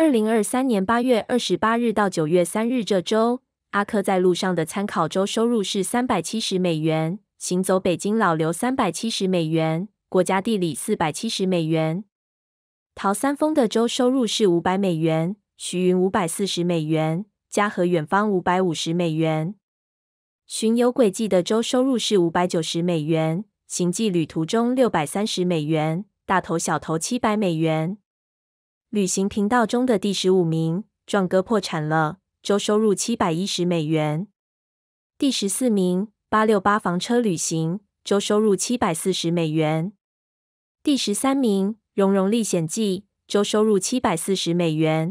二零二三年八月二十八日到九月三日这周，阿克在路上的参考周收入是三百七十美元。行走北京老刘三百七十美元，国家地理四百七十美元。陶三丰的周收入是五百美元，徐云五百四十美元，嘉和远方五百五十美元。巡游轨迹的周收入是五百九十美元，行迹旅途中六百三十美元，大头小头七百美元。旅行频道中的第十五名壮哥破产了，周收入七百一十美元。第十四名八六八房车旅行，周收入七百四十美元。第十三名荣荣历险记，周收入七百四十美元。